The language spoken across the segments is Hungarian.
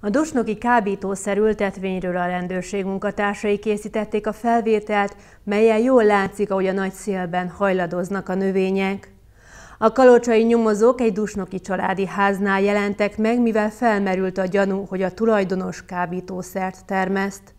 A dosnoki kábítószer ültetvényről a rendőrség munkatársai készítették a felvételt, melyen jól látszik, ahogy a nagy szélben hajladoznak a növények. A kalocsai nyomozók egy dusnoki családi háznál jelentek meg, mivel felmerült a gyanú, hogy a tulajdonos kábítószert termeszt.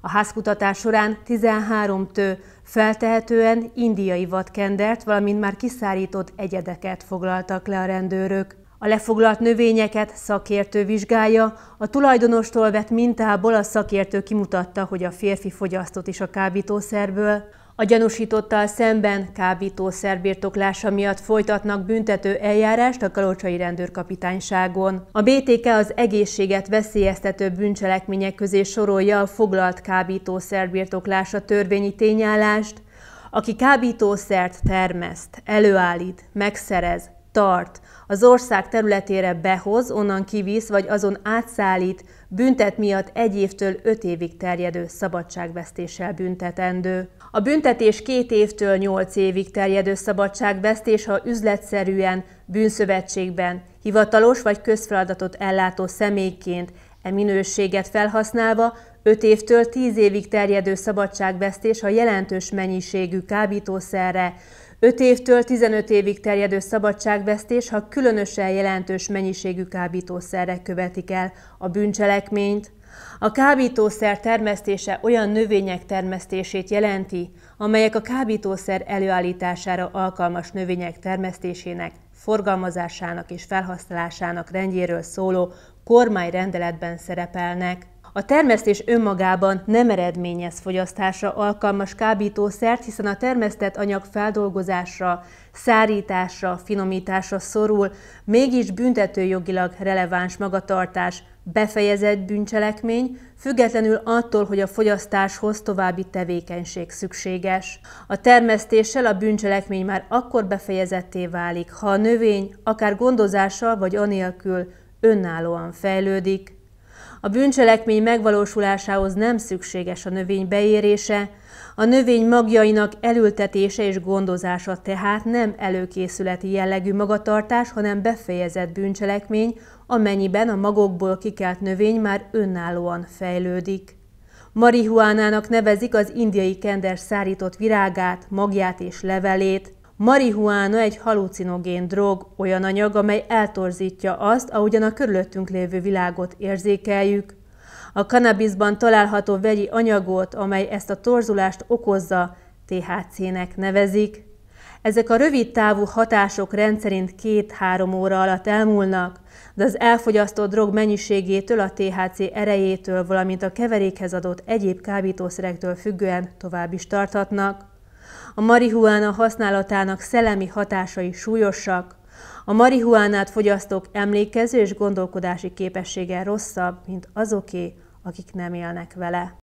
A házkutatás során 13 tő, feltehetően indiai vadkendert, valamint már kiszárított egyedeket foglaltak le a rendőrök. A lefoglalt növényeket szakértő vizsgálja, a tulajdonostól vett mintából a szakértő kimutatta, hogy a férfi fogyasztott is a kábítószerből. A gyanúsítottal szemben kábítószer birtoklása miatt folytatnak büntető eljárást a kalocsai rendőrkapitányságon. A BTK az egészséget veszélyeztető bűncselekmények közé sorolja a foglalt kábítószer birtoklása törvényi tényállást, aki kábítószert termeszt, előállít, megszerez, tart, az ország területére behoz, onnan kivisz, vagy azon átszállít, büntet miatt egy évtől öt évig terjedő szabadságvesztéssel büntetendő. A büntetés két évtől nyolc évig terjedő szabadságvesztés, ha üzletszerűen, bűnszövetségben, hivatalos vagy közfeladatot ellátó személyként E minőséget felhasználva 5 évtől 10 évig terjedő szabadságvesztés a jelentős mennyiségű kábítószerre, 5 évtől 15 évig terjedő szabadságvesztés, ha különösen jelentős mennyiségű kábítószerre követik el a bűncselekményt. A kábítószer termesztése olyan növények termesztését jelenti, amelyek a kábítószer előállítására alkalmas növények termesztésének, forgalmazásának és felhasználásának rendjéről szóló kormányrendeletben szerepelnek. A termesztés önmagában nem eredményez fogyasztásra alkalmas kábítószert, hiszen a termesztett anyag feldolgozásra, szárításra, finomításra szorul, mégis büntetőjogilag releváns magatartás, befejezett bűncselekmény, függetlenül attól, hogy a fogyasztáshoz további tevékenység szükséges. A termesztéssel a bűncselekmény már akkor befejezetté válik, ha a növény akár gondozással vagy anélkül önállóan fejlődik, a bűncselekmény megvalósulásához nem szükséges a növény beérése, a növény magjainak elültetése és gondozása tehát nem előkészületi jellegű magatartás, hanem befejezett bűncselekmény, amennyiben a magokból kikelt növény már önállóan fejlődik. Marihuánának nevezik az indiai kender szárított virágát, magját és levelét, Marihuána egy halucinogén drog, olyan anyag, amely eltorzítja azt, ahogyan a körülöttünk lévő világot érzékeljük. A kanabiszban található vegyi anyagot, amely ezt a torzulást okozza, THC-nek nevezik. Ezek a rövid távú hatások rendszerint két-három óra alatt elmúlnak, de az elfogyasztott drog mennyiségétől, a THC erejétől, valamint a keverékhez adott egyéb kábítószerektől függően tovább is tarthatnak a marihuána használatának szellemi hatásai súlyosak, a marihuánát fogyasztók emlékező és gondolkodási képessége rosszabb, mint azoké, akik nem élnek vele.